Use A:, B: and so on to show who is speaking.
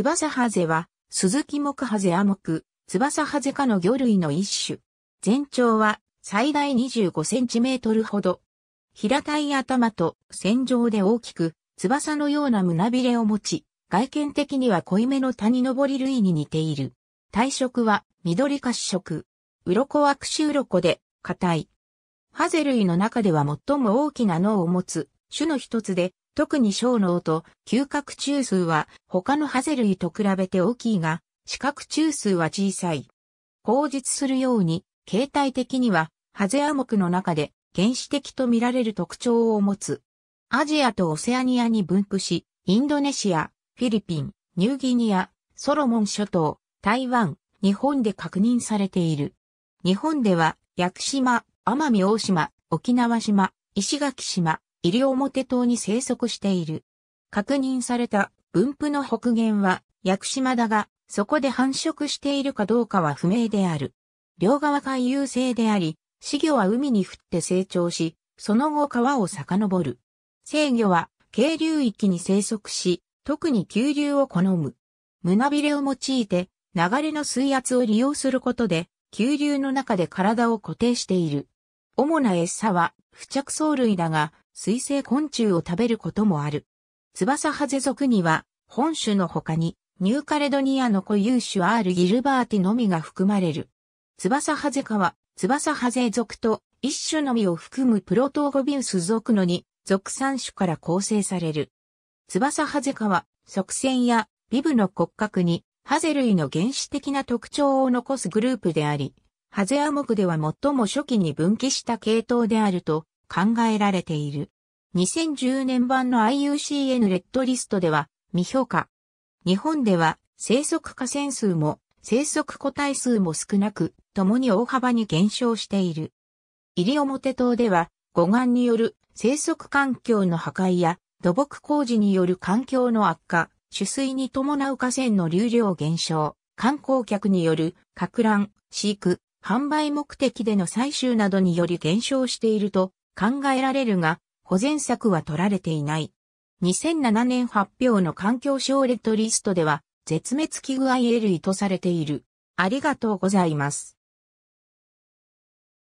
A: 翼ハゼは、鈴木木ハゼアク、翼ハゼ科の魚類の一種。全長は最大25センチメートルほど。平たい頭と線状で大きく、翼のような胸びれを持ち、外見的には濃いめの谷登り類に似ている。体色は緑褐色。鱗は串鱗で硬い。ハゼ類の中では最も大きな脳を持つ種の一つで、特に小脳と嗅覚中枢は他のハゼ類と比べて大きいが、視覚中枢は小さい。口述するように、形態的には、ハゼア目の中で原始的と見られる特徴を持つ。アジアとオセアニアに分布し、インドネシア、フィリピン、ニューギニア、ソロモン諸島、台湾、日本で確認されている。日本では、屋久島、奄美大島、沖縄島、石垣島、西表島に生息している。確認された分布の北限は屋久島だが、そこで繁殖しているかどうかは不明である。両側海遊性であり、死魚は海に降って成長し、その後川を遡る。生魚は渓流域に生息し、特に急流を好む。胸びれを用いて流れの水圧を利用することで、急流の中で体を固定している。主な餌は不着藻類だが、水生昆虫を食べることもある。翼ハゼ属には、本種の他に、ニューカレドニアの固有種 R ギルバーティのみが含まれる。翼ハゼ科は、翼ハゼ属と一種のみを含むプロトーゴビウス属のに、属産種から構成される。翼ハゼ科は、側線やビブの骨格に、ハゼ類の原始的な特徴を残すグループであり、ハゼア目では最も初期に分岐した系統であると考えられている。2010年版の IUCN レッドリストでは未評価。日本では生息河川数も生息個体数も少なく、共に大幅に減少している。西表島では、護岸による生息環境の破壊や土木工事による環境の悪化、取水に伴う河川の流量減少、観光客による拡乱、飼育、販売目的での採集などにより減少していると考えられるが、保全策は取られていない。2007年発表の環境省レッドリストでは、絶滅危惧 IL とされている。ありがとうございます。